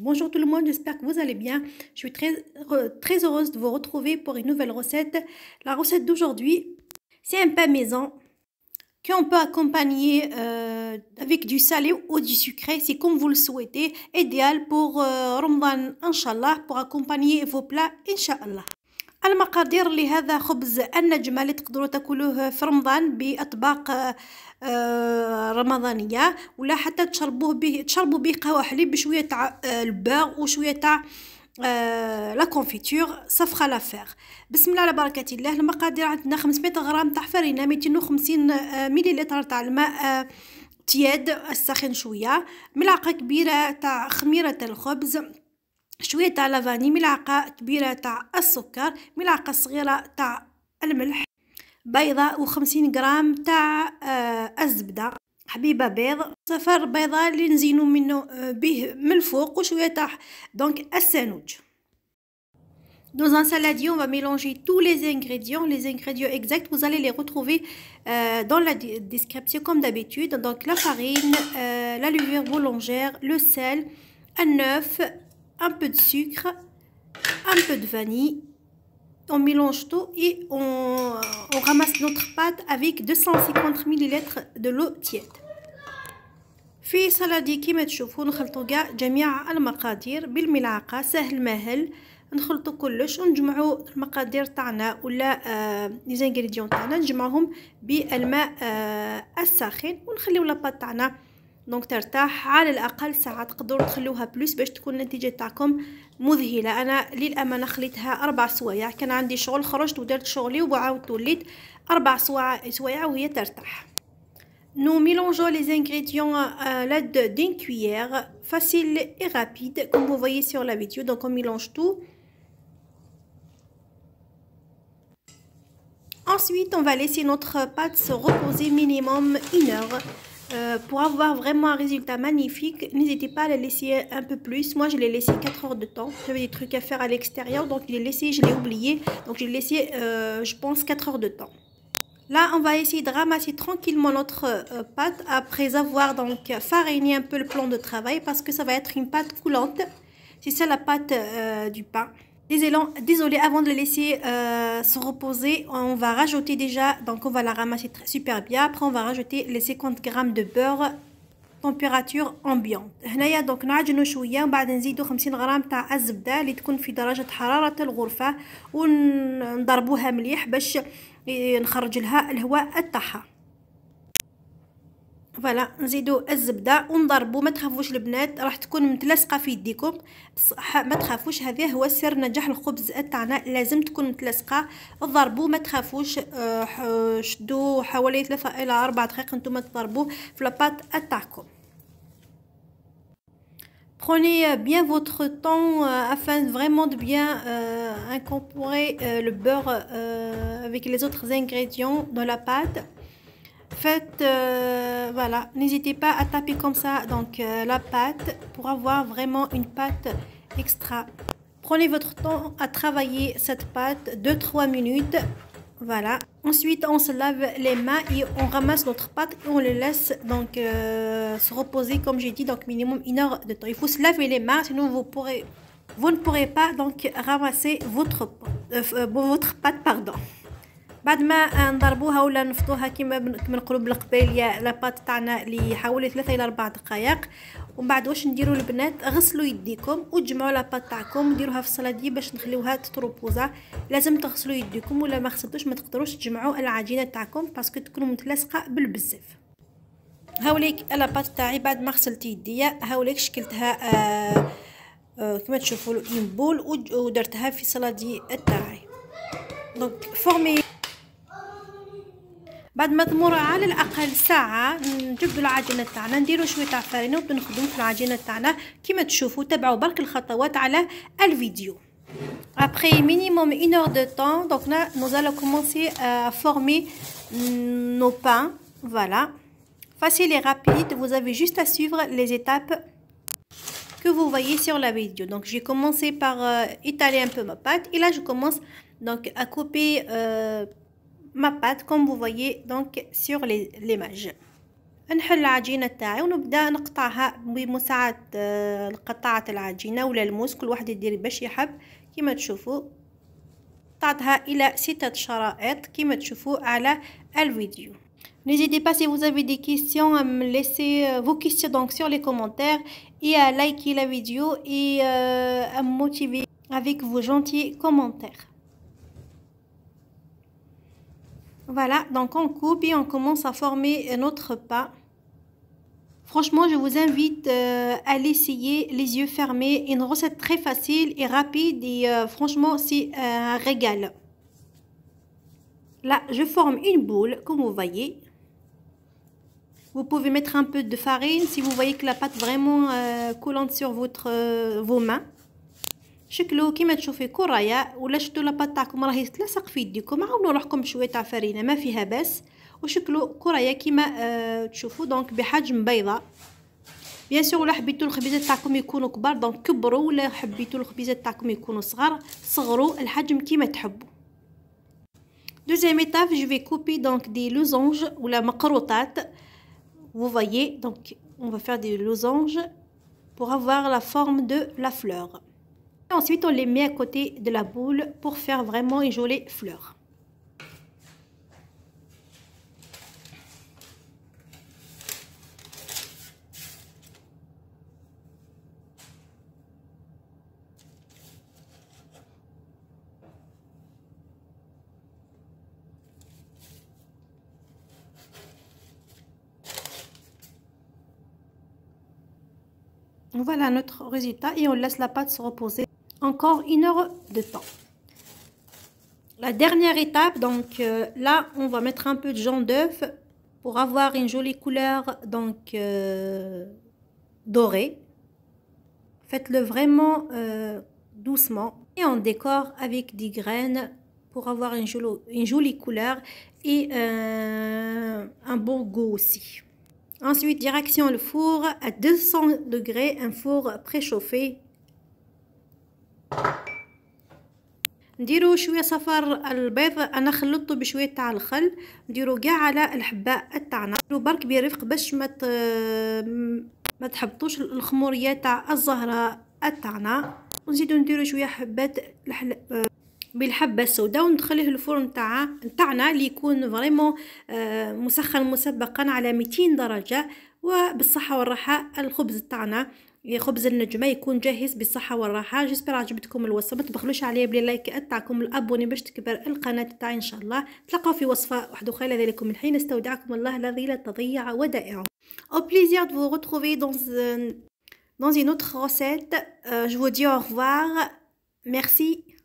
bonjour tout le monde j'espère que vous allez bien je suis très très heureuse de vous retrouver pour une nouvelle recette la recette d'aujourd'hui c'est un pain maison qu'on peut accompagner euh, avec du salé ou du sucré, c'est comme vous le souhaitez, idéal pour euh, Ramadan, Inch'Allah, pour accompagner vos plats, Inch'Allah. المقادير لهذا خبز النجمة اللي تقدروا تاكلوه في رمضان بأطباق آه، رمضانية ولا حتى تشربوه به تشربوا به قهوة حليب بشوية تاع آه، الباغ وشوية تاع آه، لا كونفيتور صفقه لافير بسم الله على بركه الله المقادير عندنا 500 غرام تاع فرينه 250 آه مليلتر تاع الماء تياد الساخن شويه ملعقه كبيره تاع خميره الخبز شويه تاع لافاني ملعقه كبيره تاع السكر ملعقه صغيره تاع الملح بيضه وخمسين غرام تاع آه الزبده حبيبه بيض صفر بيضه اللي نزينو منه آه به من الفوق وشويه تاع دونك السانوج Dans un saladier, on va mélanger tous les ingrédients, les ingrédients exacts. Vous allez les retrouver euh, dans la description comme d'habitude. Donc la farine, euh, la levure boulangère, le sel, un œuf, un peu de sucre, un peu de vanille. On mélange tout et on, on ramasse notre pâte avec 250 ml de l'eau tiède. في سلادي كيما تشوفوا نخلطوا كاع جميع المقادير بالملعقه سهل ماهل نخلطوا كلش ونجمعوا المقادير تاعنا ولا لي آه تاعنا نجمعهم بالماء آه الساخن ونخليو لاباط تاعنا دونك ترتاح على الاقل ساعه تقدروا تخلوها بلوس باش تكون النتيجه تاعكم مذهله انا للامانه خليتها اربع سوايع كان عندي شغل خرجت ودرت شغلي وعاودت وليت اربع سوايع سوايع وهي ترتاح نو ميلونجو لي زانغريديون لا دين كويير فاسيل اي رابيد كوم فو فويي سور لا فيديو دونك اون ميلونج تو Ensuite, on va laisser notre pâte se reposer minimum une heure. Euh, pour avoir vraiment un résultat magnifique, n'hésitez pas à le laisser un peu plus. Moi, je l'ai laissé 4 heures de temps. J'avais des trucs à faire à l'extérieur, donc je l'ai laissé, je l'ai oublié. Donc, je l'ai laissé, euh, je pense, 4 heures de temps. Là, on va essayer de ramasser tranquillement notre euh, pâte après avoir donc fariné un peu le plan de travail parce que ça va être une pâte coulante. C'est ça la pâte du pain. Désolé, avant de le laisser euh, se reposer, on va rajouter déjà, donc on va la ramasser très, super bien. Après, on va rajouter les 50 g de beurre température ambiante. هنايا دونك نعجنو شويه ومن بعد نزيدو 50 غرام تاع الزبده اللي تكون في درجه حراره الغرفه ونضربوها مليح باش نخرج لها الهواء تاعها فوالا نزيدو الزبده ونضربو ما تخافوش البنات راح تكون متلاصقه في يديكم بصح ما تخافوش هذا هو سر نجاح الخبز تاعنا لازم تكون متلاصقه ضربو ما تخافوش آه، شدو حوالي 3 الى 4 دقائق نتوما تضربو في لاباط تاعكم Prenez bien votre temps euh, afin vraiment de bien euh, incorporer euh, le beurre euh, avec les autres ingrédients dans la pâte. faites euh, voilà n'hésitez pas à taper comme ça donc euh, la pâte pour avoir vraiment une pâte extra prenez votre temps à travailler cette pâte 2-3 minutes voilà ensuite on se lave les mains et on ramasse notre pâte et on le laisse donc euh, se reposer comme j'ai dit donc minimum une heure de temps il faut se laver les mains sinon vous pourrez vous ne pourrez pas donc ramasser votre votre pâte pardon بعد ما نضربوها ولا نفطوها كيما من قلوب القبيليه لاباط تاعنا اللي حوالي ثلاثة الى 4 دقائق ومن بعد واش نديروا البنات غسلوا يديكم وتجمعوا لاباط تاعكم ديروها في الصلاديه باش نخليوها تتروبوزا لازم تغسلوا يديكم ولا ما غسلتوش ما تقدروش تجمعوا العجينه تاعكم باسكو تكونوا متلاصقه بالبزاف هاوليك لاباط تاعي بعد ما غسلت يديا هاوليك شكلتها آه, آه، كما تشوفوا ينبول ودرتها في صلادي تاعي دونك فورمي بعد ما تمر على الاقل ساعه نجبدوا العجينه تاعنا نديروا شويه تاع فرينه ونخدموا في العجينه تاعنا كما تشوفوا تبعوا برك الخطوات على الفيديو Après minimum 1 heure de temps, donc là, nous allons commencer euh, à former mm, nos pains. Voilà. Facile et rapide, vous avez juste à suivre les étapes que vous voyez sur la vidéo. Donc, j'ai commencé par euh, étaler un peu ma pâte et là, je commence donc à couper euh, ما بات كوم فو فويي دونك سيغ لي نحل العجينه تاعي ونبدا نقطعها بمساعده آه، القطعة العجينه ولا الموس كل واحد يدير باش يحب كيما تشوفوا قطعتها الى ستة شرائط كيما تشوفوا على الفيديو N'hésitez pas si vous avez des questions à me laisser euh, vos questions donc sur les commentaires et à liker la vidéo et euh, à me Voilà, donc on coupe et on commence à former notre pas. Franchement, je vous invite euh, à l'essayer les yeux fermés. Une recette très facile et rapide et euh, franchement, c'est un régal. Là, je forme une boule, comme vous voyez. Vous pouvez mettre un peu de farine si vous voyez que la pâte vraiment euh, collante sur votre, vos mains. شكلو كيما تشوفي كرايا ولا شتو لاباط تاعكم راهي تلصق في يديكم عاونوا روحكم بشويه تاع فرينه ما فيها باس وشكلو كرايا كيما آه تشوفوا دونك بحجم بيضه بيان سور ولا حبيتو الخبيزات تاعكم يكونوا كبار دونك كبروا ولا حبيتو الخبيزات تاعكم يكونوا صغار صغروا الحجم كيما تحبوا دوزيام ايتاف جو في كوبي دونك دي لوزونج ولا مقروطات vous voyez donc on va faire des losanges pour avoir la forme de la fleur ensuite, on les met à côté de la boule pour faire vraiment une jolie fleur. Voilà notre résultat et on laisse la pâte se reposer encore une heure de temps. La dernière étape, donc euh, là, on va mettre un peu de jaune d'œuf pour avoir une jolie couleur donc euh, dorée. Faites-le vraiment euh, doucement et on décore avec des graines pour avoir une jolie, couleur et un bon goût aussi. Ensuite, direction le four à 200 degrés, un four préchauffé نديرو شويه صفر البيض انا خلطته بشويه تاع الخل نديرو كاع على الحباء تاعنا نديرو برك برفق باش ما مت... ما تحبطوش الخموريه تاع الزهره تاعنا ونزيدو نديرو شويه حبات الحل... بالحبه السوداء وندخليه الفرن تاع تاعنا اللي يكون فريمون آه، مسخن مسبقا على 200 درجه وبالصحه والراحه الخبز تاعنا خبز النجمه يكون جاهز بالصحه والراحه جيسبر عجبتكم الوصفه ما تبخلوش عليا بلي لايك تاعكم الابوني باش تكبر القناه تاعي ان شاء الله تلقاو في وصفه واحده اخرى ذلك من حين استودعكم الله الذي لا تضيع ودائعه او بليزير de vous retrouver dans dans une autre recette euh, je